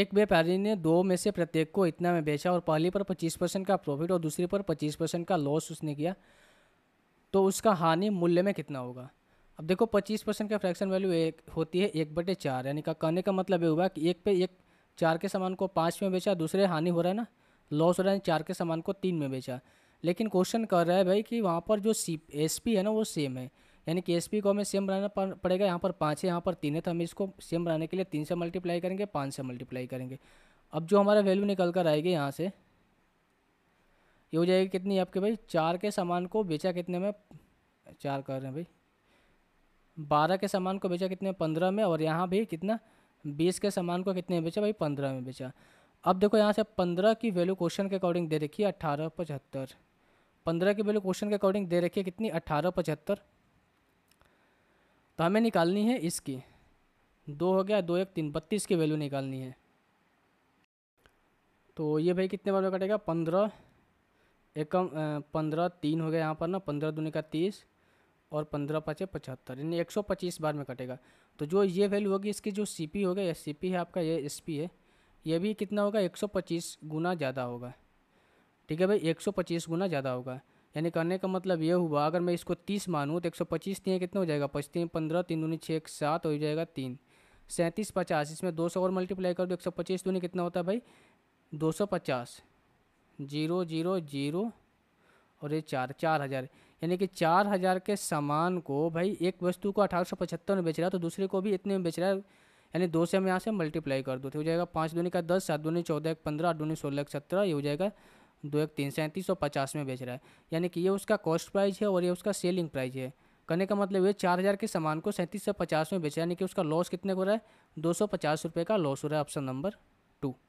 एक व्यापारी ने दो में से प्रत्येक को इतना में बेचा और पहली पर 25 परसेंट का प्रॉफिट और दूसरी पर 25 परसेंट का लॉस उसने किया तो उसका हानि मूल्य में कितना होगा अब देखो 25 परसेंट का फ्रैक्शन वैल्यू एक होती है एक बटे चार यानी का कहने का मतलब ये हुआ कि एक पे एक चार के सामान को पाँच में बेचा दूसरे हानि हो रहा है ना लॉस हो रहा है चार के सामान को तीन में बेचा लेकिन क्वेश्चन कर रहा है भाई कि वहाँ पर जो सी एस पी है ना वो सेम है यानी कि एस को हमें सेम बनाना पड़ेगा यहाँ पर पाँच है यहाँ पर तीन है तो हम इसको सेम बनाने के लिए तीन से मल्टीप्लाई करेंगे पाँच से मल्टीप्लाई करेंगे अब जो हमारा वैल्यू निकल कर आएगी यहाँ से ये हो जाएगी कितनी आपके भाई चार के सामान को बेचा कितने में चार कर रहे हैं भाई बारह के सामान को बेचा कितने पंद्रह में और यहाँ भी कितना बीस के सामान को कितने में बेचा भाई पंद्रह में बेचा अब देखो यहाँ से पंद्रह की वैल्यू क्वेश्चन के अकॉर्डिंग दे रखी है अट्ठारह पचहत्तर पंद्रह की वैल्यू क्वेश्चन के अकॉर्डिंग दे रखी है कितनी अट्ठारह पचहत्तर तो हमें निकालनी है इसकी दो हो गया दो एक तीन बत्तीस की वैल्यू निकालनी है तो ये भाई कितने बार में कटेगा पंद्रह एकम पंद्रह तीन हो गया यहाँ पर ना पंद्रह दूनी का तीस और पंद्रह पाँच पचहत्तर यानी एक सौ पच्चीस बार में कटेगा तो जो ये वैल्यू होगी इसकी जो सी पी होगा या सी पी है आपका ये एस पी है ये भी कितना होगा एक सौ पच्चीस गुना ज़्यादा होगा ठीक है भाई एक सौ पच्चीस गुना ज़्यादा होगा यानी कहने का मतलब ये हुआ अगर मैं इसको तीस मानूँ तो एक सौ पच्चीस तीन कितना हो जाएगा पच्चीस पंद्रह तीन दूनी छः एक सात हो जाएगा तीन सैंतीस पचास इसमें दो सौ और मल्टीप्लाई कर दो एक सौ पच्चीस दूनी कितना होता है भाई दो सौ पचास जीरो जीरो जीरो और ये चार चार हज़ार यानी कि चार हज़ार के सामान को भाई एक वस्तु को अठारह सौ पचहत्तर में बेच रहा है तो दूसरे को भी इतने में बेच रहा है यानी दो से हम यहाँ से मल्टीप्लाई कर दो तो हो जाएगा पाँच दूनी का दस सात दूनी चौदह एक पंद्रह आठ दूनी सोलह एक सत्रह ये हो जाएगा दो एक तीन सैंतीस सौ पचास में बेच रहा है यानी कि ये उसका कॉस्ट प्राइस है और ये उसका सेलिंग प्राइस है कहने का मतलब ये चार हज़ार के सामान को सैंतीस सौ पचास में बेच रहा है यानी कि उसका लॉस कितने को रहा है दो सौ पचास रुपये का लॉस हो रहा है ऑप्शन नंबर टू